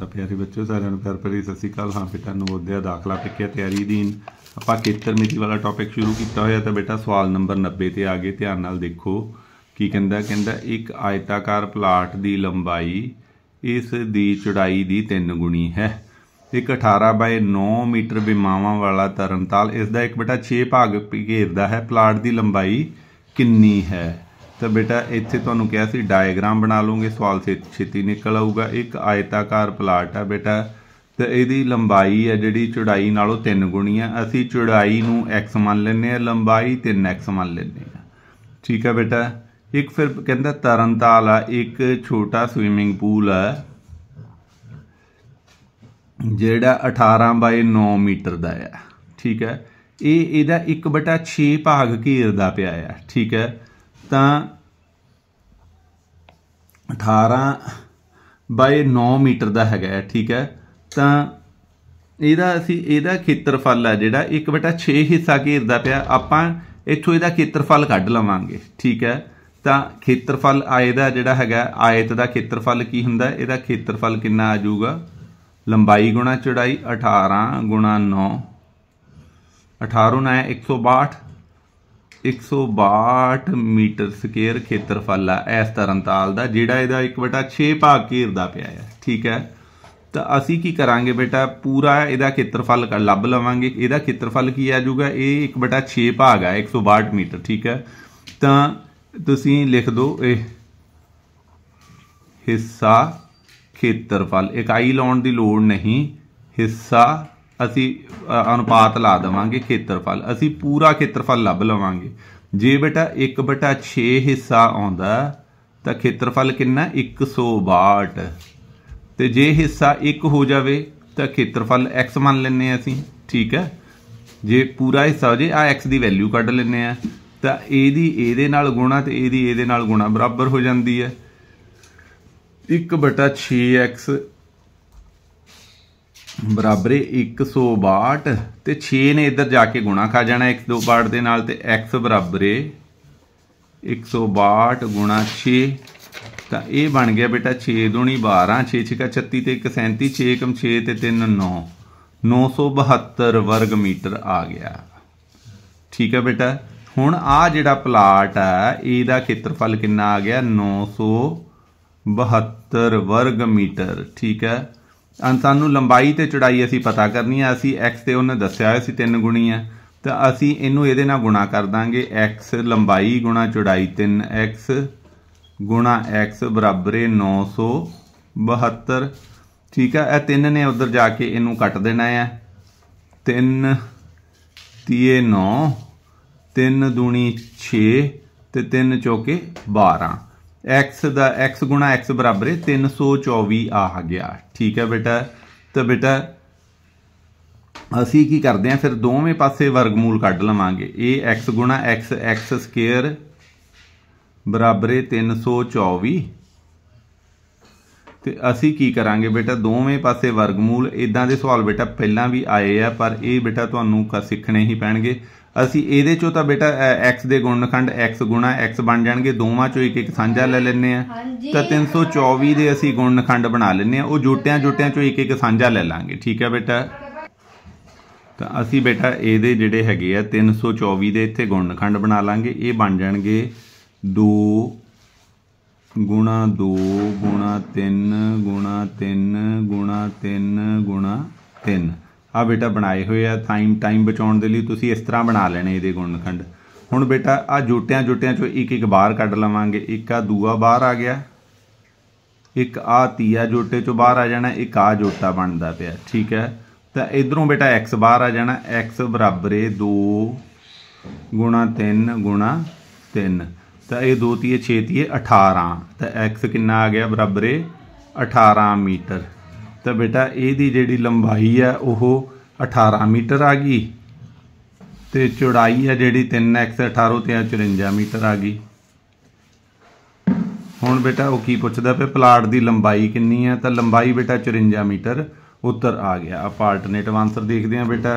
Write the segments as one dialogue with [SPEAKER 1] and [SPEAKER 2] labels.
[SPEAKER 1] ਤਾਂ ਪਿਆਰੇ ਬੱਚਿਓ ਸਾਰਿਆਂ ਨੂੰ ਪਿਆਰ ਭਰੀ ਸਤਿ ਸ੍ਰੀ ਅਕਾਲ ਹਾਂ ਬੇਟਾ ਨਵੋਦਿਆ ਦਾਖਲਾ ਪ੍ਰੀਖਿਆ ਤਿਆਰੀ ਦੀਨ ਆਪਾਂ ਖੇਤਰ ਮਿਤੀ ਵਾਲਾ ਟੌਪਿਕ ਸ਼ੁਰੂ ਕੀਤਾ ਹੋਇਆ ਤਾਂ ਬੇਟਾ ਸਵਾਲ ਨੰਬਰ 90 ਤੇ ਆ ਗਏ ਧਿਆਨ ਨਾਲ ਦੇਖੋ ਕੀ ਕਹਿੰਦਾ ਕਹਿੰਦਾ ਇੱਕ ਆਇਤਾਕਾਰ ਪਲਾਟ ਦੀ ਲੰਬਾਈ ਇਸ ਦੀ ਚੌੜਾਈ ਦੀ 3 ਗੁਣੀ ਹੈ ਇੱਕ 18 ਬਾਏ 9 ਮੀਟਰ ਵਿਮਾਵਾਂ ਵਾਲਾ ਤਰਨਤਾਲ ਇਸ ਦਾ ਇੱਕ ਬੇਟਾ 6 ਭਾਗ ਘੇਰਦਾ ਹੈ ਪਲਾਟ ਦੀ ਲੰਬਾਈ ਕਿੰਨੀ ਹੈ ਤਾਂ ਬੇਟਾ ਇੱਥੇ ਤੁਹਾਨੂੰ ਕਿਹਾ ਸੀ ਡਾਇਗਰਾਮ ਬਣਾ ਲਓਗੇ ਸਵਾਲ ਛੇਤੀ ਨਿਕਲ ਆਊਗਾ ਇੱਕ ਆਇਤਾਕਾਰ ਪਲਾਟ ਆ ਬੇਟਾ ਤੇ ਇਹਦੀ ਲੰਬਾਈ ਹੈ ਜਿਹੜੀ ਚੌੜਾਈ ਨਾਲੋਂ 3 ਗੁਣੀ ਆ ਅਸੀਂ ਚੌੜਾਈ ਨੂੰ x ਮੰਨ ਲੈਨੇ ਆ ਲੰਬਾਈ 3x ਮੰਨ ਲੈਨੇ ਆ ਠੀਕ ਆ ਬੇਟਾ ਇੱਕ ਫਿਰ ਕਹਿੰਦਾ ਤਰਨਤਾਲ ਆ ਇੱਕ ਛੋਟਾ ਸਵਿਮਿੰਗ ਪੂਲ ਆ ਜਿਹੜਾ 18 ਬਾਈ 9 ਮੀਟਰ ਦਾ ਆ ਠੀਕ ਆ ਇਹ ਇਹਦਾ 1/6 ਭਾਗ ਘੇਰਦਾ ਪਿਆ ਆ ਠੀਕ ਆ ਤਾਂ 18 ਬਾਈ 9 ਮੀਟਰ ਦਾ ਹੈਗਾ ਠੀਕ ਹੈ ਤਾਂ ਇਹਦਾ ਅਸੀਂ ਇਹਦਾ ਖੇਤਰਫਲ ਹੈ ਜਿਹੜਾ 1/6 ਹਿੱਸਾ ਘੇਰਦਾ ਪਿਆ ਆਪਾਂ ਇੱਥੋਂ ਇਹਦਾ ਖੇਤਰਫਲ ਕੱਢ ਲਵਾਂਗੇ ਠੀਕ ਹੈ ਤਾਂ ਖੇਤਰਫਲ ਆਏ ਦਾ ਜਿਹੜਾ ਹੈਗਾ ਆਇਤ ਦਾ ਖੇਤਰਫਲ ਕੀ ਹੁੰਦਾ ਇਹਦਾ ਖੇਤਰਫਲ ਕਿੰਨਾ ਆ ਜਾਊਗਾ ਲੰਬਾਈ ਗੁਣਾ ਚੌੜਾਈ 18 ਗੁਣਾ 9 18 9 162 162 ਮੀਟਰ ਸਕੁਅਰ ਖੇਤਰਫਲ ਆ ਇਸ ਤਰਨਤਾਲ ਦਾ ਜਿਹੜਾ ਇਹਦਾ 1/6 ਭਾਗ ਘੇਰਦਾ ਪਿਆ ਹੈ ਠੀਕ ਹੈ ਤਾਂ ਅਸੀਂ ਕੀ ਕਰਾਂਗੇ ਬੇਟਾ ਪੂਰਾ ਇਹਦਾ ਖੇਤਰਫਲ ਲੱਭ ਲਵਾਂਗੇ ਇਹਦਾ ਖੇਤਰਫਲ ਕੀ ਆ ਜਾਊਗਾ ਇਹ 1/6 ਭਾਗ ਆ 162 ਮੀਟਰ ਠੀਕ ਹੈ ਤਾਂ ਤੁਸੀਂ ਲਿਖ ਦਿਓ ਇਹ ਹਿੱਸਾ ਖੇਤਰਫਲ ਇਕਾਈ ਲਾਉਣ ਦੀ ਲੋੜ ਨਹੀਂ ਹਿੱਸਾ ਅਸੀਂ ਅਨੁਪਾਤ ਲਾ ਦਵਾਂਗੇ ਖੇਤਰਫਲ ਅਸੀਂ ਪੂਰਾ ਖੇਤਰਫਲ ਲੱਭ ਲਵਾਂਗੇ ਜੇ ਬੇਟਾ 1/6 ਹਿੱਸਾ ਆਉਂਦਾ ਤਾਂ ਖੇਤਰਫਲ ਕਿੰਨਾ 162 ਤੇ ਜੇ ਹਿੱਸਾ 1 ਹੋ ਜਾਵੇ ਤਾਂ ਖੇਤਰਫਲ x ਮੰਨ ਲੈਨੇ ਆ ਅਸੀਂ ਠੀਕ ਹੈ ਜੇ ਪੂਰਾ ਹਿੱਸਾ ਹੋ ਜੇ ਆ x ਦੀ ਵੈਲਿਊ ਕੱਢ ਲੈਨੇ ਆ ਤਾਂ ਇਹਦੀ ਇਹਦੇ ਨਾਲ ਗੁਣਾ ਤੇ ਇਹਦੀ ਇਹਦੇ ਨਾਲ ਗੁਣਾ ਬਰਾਬਰ ਹੋ ਜਾਂਦੀ ਹੈ 1/6x ਬਰਾਬਰੇ 162 ਤੇ 6 ਨੇ ਇੱਧਰ ਜਾ ਕੇ ਗੁਣਾ ਕਰ ਜਾਣਾ ਬਾੜ ਦੇ ਨਾਲ ਤੇ x ਬਰਾਬਰੇ 162 6 ਤਾਂ ਇਹ ਬਣ ਗਿਆ ਬੇਟਾ 6 ਦੂਣੀ 12 6 6 36 ਤੇ 1 37 6 ਕਮ 6 ਤੇ 3 9 972 ਵਰਗ ਮੀਟਰ ਆ ਗਿਆ ਠੀਕ ਹੈ ਬੇਟਾ ਹੁਣ ਆ ਜਿਹੜਾ ਪਲਾਟ ਆ ਇਹਦਾ ਖੇਤਰਫਲ ਕਿੰਨਾ ਆ ਗਿਆ 972 ਵਰਗ ਮੀਟਰ ਠੀਕ ਹੈ ਸਾਨੂੰ ਲੰਬਾਈ ਤੇ ਚੜਾਈ ਅਸੀਂ ਪਤਾ ਕਰਨੀ ਆ ਅਸੀਂ x ਤੇ ਉਹਨੇ ਦੱਸਿਆ ਹੋਇਆ ਸੀ 3 ਗੁਣੀ ਆ ਤਾਂ ਅਸੀਂ ਇਹਨੂੰ ਇਹਦੇ ਨਾਲ ਗੁਣਾ ਕਰ ਦਾਂਗੇ x ਲੰਬਾਈ ਗੁਣਾ ਚੜਾਈ 3x ਗੁਣਾ x ਬਰਾਬਰ 972 ਠੀਕ ਆ ਇਹ 3 ਨੇ ਉਧਰ ਜਾ ਕੇ ਇਹਨੂੰ ਕੱਟ ਦੇਣਾ ਆ 3 ਤੀਏ 9 3 ਦੂਣੀ 6 ਤੇ 3 4 12 x ਦਾ x ਗੁਣਾ x ਬਰਾਬਰ 324 ਆ ਗਿਆ ਠੀਕ ਹੈ ਬੇਟਾ ਤਾਂ ਬੇਟਾ ਅਸੀਂ ਕੀ ਕਰਦੇ ਆ ਫਿਰ ਦੋਵੇਂ ਪਾਸੇ ਵਰਗਮੂਲ ਕੱਢ ਲਵਾਂਗੇ ਇਹ x ਗੁਣਾ x x ਸਕੁਅਰ ਬਰਾਬਰ 324 ਤੇ ਅਸੀਂ ਕੀ ਕਰਾਂਗੇ ਬੇਟਾ ਦੋਵੇਂ ਪਾਸੇ ਵਰਗਮੂਲ ਇਦਾਂ ਦੇ ਸਵਾਲ ਬੇਟਾ ਪਹਿਲਾਂ ਵੀ ਆਏ ਆ ਪਰ ਇਹ ਬੇਟਾ ਤੁਹਾਨੂੰ ਸਿੱਖਣੇ ਹੀ ਪੈਣਗੇ ਅਸੀਂ ਇਹਦੇ ਚੋਂ ਤਾਂ ਬੇਟਾ x ਦੇ ਗੁਣਨਖੰਡ x ਗੁਣਾ x ਬਣ ਜਾਣਗੇ ਦੋਵਾਂ ਚੋਂ ਇੱਕ ਇੱਕ ਸਾਂਝਾ ਲੈ ਲੈਨੇ ਆ ਤਾਂ 324 ਦੇ ਅਸੀਂ ਗੁਣਨਖੰਡ ਬਣਾ ਲੈਨੇ ਆ ਉਹ ਜੋਟਿਆਂ ਜੋਟਿਆਂ ਚੋਂ ਇੱਕ ਇੱਕ ਸਾਂਝਾ ਲੈ ਲਾਂਗੇ ਠੀਕ ਹੈ ਬੇਟਾ ਤਾਂ ਅਸੀਂ ਬੇਟਾ ਇਹਦੇ ਜਿਹੜੇ ਹੈਗੇ ਆ 324 ਦੇ ਇੱਥੇ ਗੁਣਨਖੰਡ ਬਣਾ ਲਾਂਗੇ ਇਹ ਬਣ ਜਾਣਗੇ 2 ਗੁਣਾ 2 ਗੁਣਾ 3 ਗੁਣਾ 3 ਗੁਣਾ 3 ਗੁਣਾ 3 ਆ ਬੇਟਾ ਬਣਾਏ ਹੋਏ ਆ ਟਾਈਮ ਟਾਈਮ ਬਚਾਉਣ ਦੇ ਲਈ ਤੁਸੀਂ ਇਸ ਤਰ੍ਹਾਂ ਬਣਾ ਲੈਣੇ ਇਹਦੇ ਗੁਣਨਖੰਡ ਹੁਣ ਬੇਟਾ ਆ ਜੋਟਿਆਂ ਜੋਟਿਆਂ ਚੋਂ ਇੱਕ ਇੱਕ ਬਾਹਰ ਕੱਢ ਲਵਾਂਗੇ ਇੱਕ ਆ ਦੂਆ ਬਾਹਰ ਆ ਗਿਆ ਇੱਕ ਆ ਤੀਆ ਜੋਟੇ ਚੋਂ ਬਾਹਰ ਆ ਜਾਣਾ ਇੱਕ ਆ ਜੋਟਾ ਬਣਦਾ ਪਿਆ ਠੀਕ ਹੈ ਤਾਂ ਇਧਰੋਂ ਬੇਟਾ x ਬਾਹਰ ਆ ਜਾਣਾ x ਬਰਾਬਰ 2 ਗੁਣਾ 3 ਗੁਣਾ 3 ਤਾਂ ਇਹ 2 ਤੀਏ 6 ਤੀਏ 18 ਤਾਂ x ਕਿੰਨਾ ਆ ਗਿਆ ਬਰਾਬਰ 18 ਮੀਟਰ ਤਾਂ ਬੇਟਾ ਇਹਦੀ ਜਿਹੜੀ ਲੰਬਾਈ ਆ ਉਹ 18 ਮੀਟਰ ਆ ਗਈ ਤੇ ਚੌੜਾਈ ਹੈ ਜਿਹੜੀ 3x 18 ਤੇ 54 ਮੀਟਰ ਆ ਗਈ ਹੁਣ ਬੇਟਾ ਉਹ ਕੀ ਪੁੱਛਦਾ ਪਿਆ ਪਲਾਟ ਦੀ ਲੰਬਾਈ ਕਿੰਨੀ ਹੈ ਤਾਂ ਲੰਬਾਈ ਬੇਟਾ 54 ਮੀਟਰ ਉੱਤਰ ਆ ਗਿਆ ਆਪਾਂ ਆਲਟਰਨੇਟਿਵ ਆਨਸਰ ਦੇਖਦੇ ਹਾਂ ਬੇਟਾ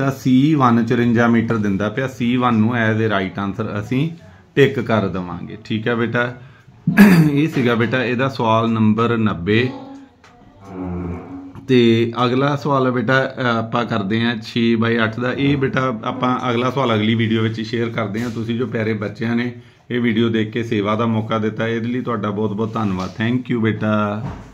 [SPEAKER 1] ਤਾਂ C1 54 ਮੀਟਰ ਦਿੰਦਾ ਪਿਆ C1 ਨੂੰ ਐਜ਼ ਅ ਰਾਈਟ ਆਨਸਰ ਅਸੀਂ ਟਿਕ ਕਰ ਦਵਾਂਗੇ ਠੀਕ ਹੈ ਬੇਟਾ ਇਹ ਸੀਗਾ ਬੇਟਾ ਇਹਦਾ ਸਵਾਲ ਨੰਬਰ 90 ਤੇ ਅਗਲਾ ਸਵਾਲ ਬੇਟਾ ਆਪਾਂ ਕਰਦੇ ਆਂ 6 ਬਾਈ 8 ਦਾ ਇਹ ਬੇਟਾ ਆਪਾਂ ਅਗਲਾ ਸਵਾਲ ਅਗਲੀ ਵੀਡੀਓ ਵਿੱਚ ਸ਼ੇਅਰ ਕਰਦੇ ਆਂ ਤੁਸੀਂ ਜੋ ਪਿਆਰੇ ਬੱਚਿਆਂ ਨੇ ਇਹ ਵੀਡੀਓ ਦੇਖ ਕੇ ਸੇਵਾ ਦਾ ਮੌਕਾ ਦਿੱਤਾ ਇਹਦੇ ਲਈ ਤੁਹਾਡਾ ਬਹੁਤ ਬਹੁਤ ਧੰਨਵਾਦ ਥੈਂਕ ਯੂ ਬੇਟਾ